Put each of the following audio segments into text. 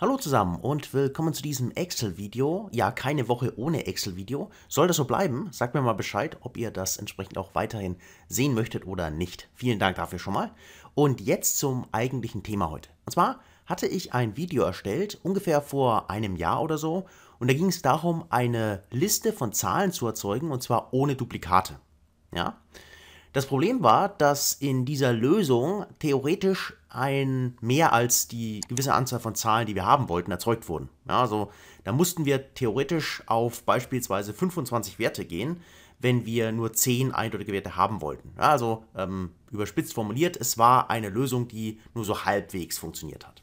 Hallo zusammen und willkommen zu diesem Excel-Video. Ja, keine Woche ohne Excel-Video. Soll das so bleiben? Sagt mir mal Bescheid, ob ihr das entsprechend auch weiterhin sehen möchtet oder nicht. Vielen Dank dafür schon mal. Und jetzt zum eigentlichen Thema heute. Und zwar hatte ich ein Video erstellt, ungefähr vor einem Jahr oder so. Und da ging es darum, eine Liste von Zahlen zu erzeugen und zwar ohne Duplikate. Ja? Das Problem war, dass in dieser Lösung theoretisch ein mehr als die gewisse Anzahl von Zahlen, die wir haben wollten, erzeugt wurden. Ja, also da mussten wir theoretisch auf beispielsweise 25 Werte gehen, wenn wir nur 10 eindeutige Werte haben wollten. Ja, also ähm, überspitzt formuliert, es war eine Lösung, die nur so halbwegs funktioniert hat.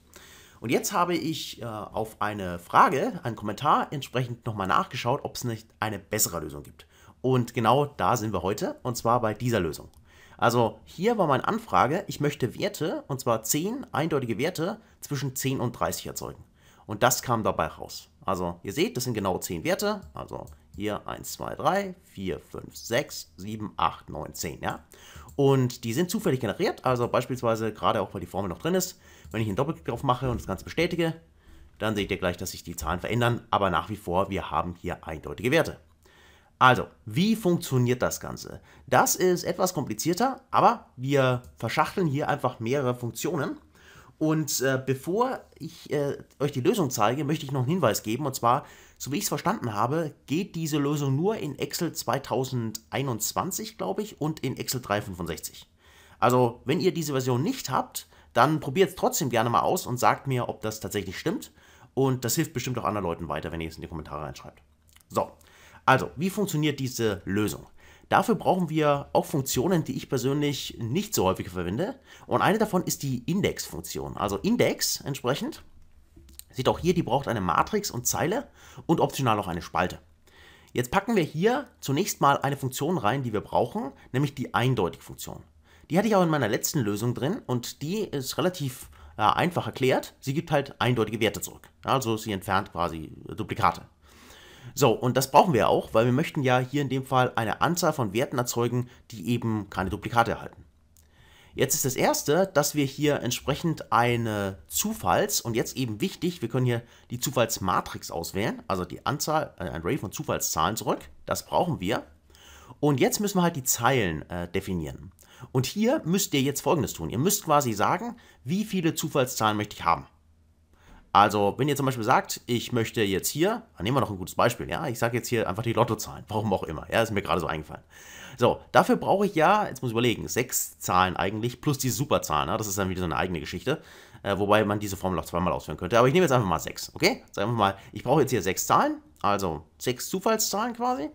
Und jetzt habe ich äh, auf eine Frage, einen Kommentar entsprechend nochmal nachgeschaut, ob es nicht eine bessere Lösung gibt. Und genau da sind wir heute, und zwar bei dieser Lösung. Also hier war meine Anfrage, ich möchte Werte, und zwar 10 eindeutige Werte, zwischen 10 und 30 erzeugen. Und das kam dabei raus. Also ihr seht, das sind genau 10 Werte. Also hier 1, 2, 3, 4, 5, 6, 7, 8, 9, 10. Ja? Und die sind zufällig generiert. Also beispielsweise, gerade auch weil die Formel noch drin ist, wenn ich einen Doppelklick drauf mache und das Ganze bestätige, dann seht ihr gleich, dass sich die Zahlen verändern. Aber nach wie vor, wir haben hier eindeutige Werte. Also, wie funktioniert das Ganze? Das ist etwas komplizierter, aber wir verschachteln hier einfach mehrere Funktionen. Und äh, bevor ich äh, euch die Lösung zeige, möchte ich noch einen Hinweis geben. Und zwar, so wie ich es verstanden habe, geht diese Lösung nur in Excel 2021, glaube ich, und in Excel 365. Also, wenn ihr diese Version nicht habt, dann probiert es trotzdem gerne mal aus und sagt mir, ob das tatsächlich stimmt. Und das hilft bestimmt auch anderen Leuten weiter, wenn ihr es in die Kommentare reinschreibt. So, also, wie funktioniert diese Lösung? Dafür brauchen wir auch Funktionen, die ich persönlich nicht so häufig verwende. Und eine davon ist die Index-Funktion. Also Index entsprechend, sieht auch hier, die braucht eine Matrix und Zeile und optional auch eine Spalte. Jetzt packen wir hier zunächst mal eine Funktion rein, die wir brauchen, nämlich die Eindeutig-Funktion. Die hatte ich auch in meiner letzten Lösung drin und die ist relativ äh, einfach erklärt. Sie gibt halt eindeutige Werte zurück. Also sie entfernt quasi Duplikate. So, und das brauchen wir auch, weil wir möchten ja hier in dem Fall eine Anzahl von Werten erzeugen, die eben keine Duplikate erhalten. Jetzt ist das erste, dass wir hier entsprechend eine Zufalls- und jetzt eben wichtig, wir können hier die Zufallsmatrix auswählen, also die Anzahl, äh, ein Array von Zufallszahlen zurück. Das brauchen wir. Und jetzt müssen wir halt die Zeilen äh, definieren. Und hier müsst ihr jetzt folgendes tun. Ihr müsst quasi sagen, wie viele Zufallszahlen möchte ich haben. Also, wenn ihr zum Beispiel sagt, ich möchte jetzt hier, nehmen wir noch ein gutes Beispiel, ja, ich sage jetzt hier einfach die Lottozahlen, warum auch immer, ja, ist mir gerade so eingefallen. So, dafür brauche ich ja, jetzt muss ich überlegen, sechs Zahlen eigentlich, plus die Superzahlen, ja, ne? das ist dann wieder so eine eigene Geschichte, äh, wobei man diese Formel auch zweimal ausführen könnte, aber ich nehme jetzt einfach mal sechs, okay? Sagen wir mal, ich brauche jetzt hier sechs Zahlen, also sechs Zufallszahlen quasi,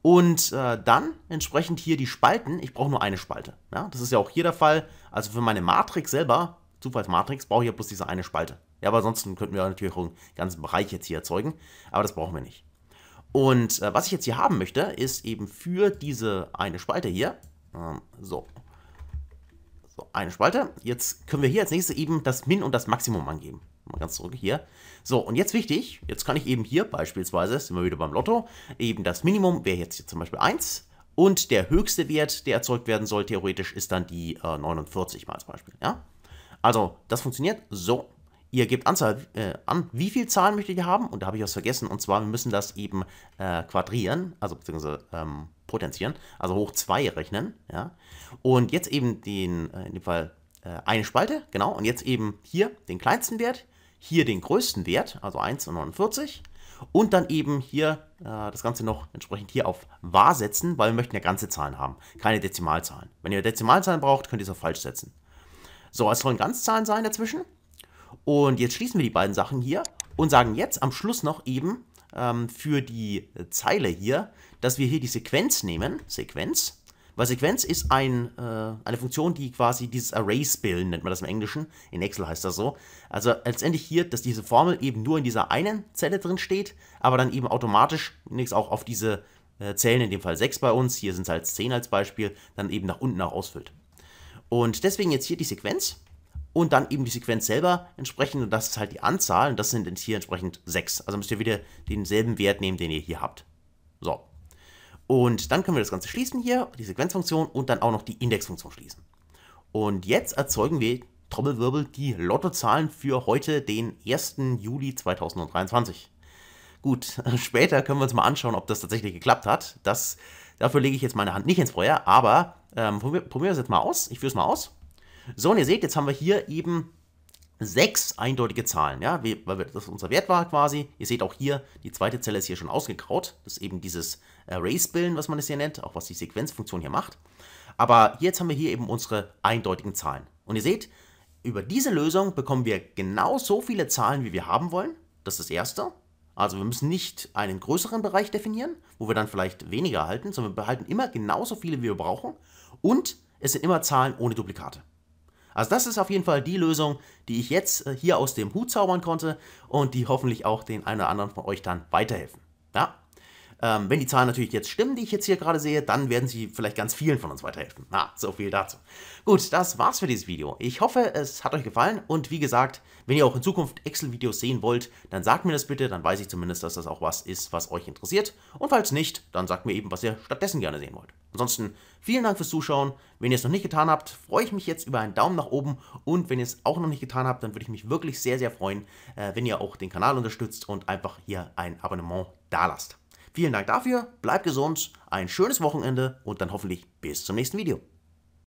und äh, dann entsprechend hier die Spalten, ich brauche nur eine Spalte, ja, das ist ja auch hier der Fall, also für meine Matrix selber, Zufallsmatrix, brauche ich ja bloß diese eine Spalte. Ja, aber ansonsten könnten wir natürlich auch einen ganzen Bereich jetzt hier erzeugen, aber das brauchen wir nicht. Und äh, was ich jetzt hier haben möchte, ist eben für diese eine Spalte hier, ähm, so, so, eine Spalte. Jetzt können wir hier als nächstes eben das Min und das Maximum angeben. Mal ganz zurück hier. So, und jetzt wichtig, jetzt kann ich eben hier beispielsweise, sind wir wieder beim Lotto, eben das Minimum wäre jetzt hier zum Beispiel 1 und der höchste Wert, der erzeugt werden soll, theoretisch, ist dann die äh, 49 mal als Beispiel. Ja? Also, das funktioniert so ihr gebt Anzahl äh, an, wie viel Zahlen möchtet ihr haben? Und da habe ich was vergessen. Und zwar, wir müssen das eben äh, quadrieren, also beziehungsweise ähm, potenzieren, also hoch 2 rechnen. Ja? Und jetzt eben den, äh, in dem Fall äh, eine Spalte, genau. Und jetzt eben hier den kleinsten Wert, hier den größten Wert, also 1 und 49. Und dann eben hier äh, das Ganze noch entsprechend hier auf wahr setzen, weil wir möchten ja ganze Zahlen haben, keine Dezimalzahlen. Wenn ihr Dezimalzahlen braucht, könnt ihr es auf falsch setzen. So, es sollen Ganzzahlen sein dazwischen. Und jetzt schließen wir die beiden Sachen hier und sagen jetzt am Schluss noch eben ähm, für die Zeile hier, dass wir hier die Sequenz nehmen, Sequenz, weil Sequenz ist ein, äh, eine Funktion, die quasi dieses Array spillen, nennt man das im Englischen. In Excel heißt das so. Also letztendlich hier, dass diese Formel eben nur in dieser einen Zelle drin steht, aber dann eben automatisch nichts auch auf diese äh, Zellen, in dem Fall 6 bei uns, hier sind es halt 10 als Beispiel, dann eben nach unten auch ausfüllt. Und deswegen jetzt hier die Sequenz und dann eben die Sequenz selber entsprechend und das ist halt die Anzahl und das sind jetzt hier entsprechend 6. Also müsst ihr wieder denselben Wert nehmen, den ihr hier habt. So. Und dann können wir das Ganze schließen hier, die Sequenzfunktion und dann auch noch die Indexfunktion schließen. Und jetzt erzeugen wir Trommelwirbel die Lottozahlen für heute, den 1. Juli 2023. Gut, später können wir uns mal anschauen, ob das tatsächlich geklappt hat. Das, dafür lege ich jetzt meine Hand nicht ins Feuer, aber ähm, probieren wir es jetzt mal aus. Ich führe es mal aus. So, und ihr seht, jetzt haben wir hier eben sechs eindeutige Zahlen, ja, weil das unser Wert war quasi. Ihr seht auch hier, die zweite Zelle ist hier schon ausgegraut. Das ist eben dieses Arrays-Bilden, was man es hier nennt, auch was die Sequenzfunktion hier macht. Aber jetzt haben wir hier eben unsere eindeutigen Zahlen. Und ihr seht, über diese Lösung bekommen wir genau so viele Zahlen, wie wir haben wollen. Das ist das Erste. Also wir müssen nicht einen größeren Bereich definieren, wo wir dann vielleicht weniger erhalten, sondern wir behalten immer genauso viele, wie wir brauchen. Und es sind immer Zahlen ohne Duplikate. Also das ist auf jeden Fall die Lösung, die ich jetzt äh, hier aus dem Hut zaubern konnte und die hoffentlich auch den einen oder anderen von euch dann weiterhelfen. Ja, ähm, wenn die Zahlen natürlich jetzt stimmen, die ich jetzt hier gerade sehe, dann werden sie vielleicht ganz vielen von uns weiterhelfen. Na, so viel dazu. Gut, das war's für dieses Video. Ich hoffe, es hat euch gefallen und wie gesagt, wenn ihr auch in Zukunft Excel-Videos sehen wollt, dann sagt mir das bitte, dann weiß ich zumindest, dass das auch was ist, was euch interessiert. Und falls nicht, dann sagt mir eben, was ihr stattdessen gerne sehen wollt. Ansonsten vielen Dank fürs Zuschauen. Wenn ihr es noch nicht getan habt, freue ich mich jetzt über einen Daumen nach oben. Und wenn ihr es auch noch nicht getan habt, dann würde ich mich wirklich sehr, sehr freuen, äh, wenn ihr auch den Kanal unterstützt und einfach hier ein Abonnement dalasst. Vielen Dank dafür, bleibt gesund, ein schönes Wochenende und dann hoffentlich bis zum nächsten Video.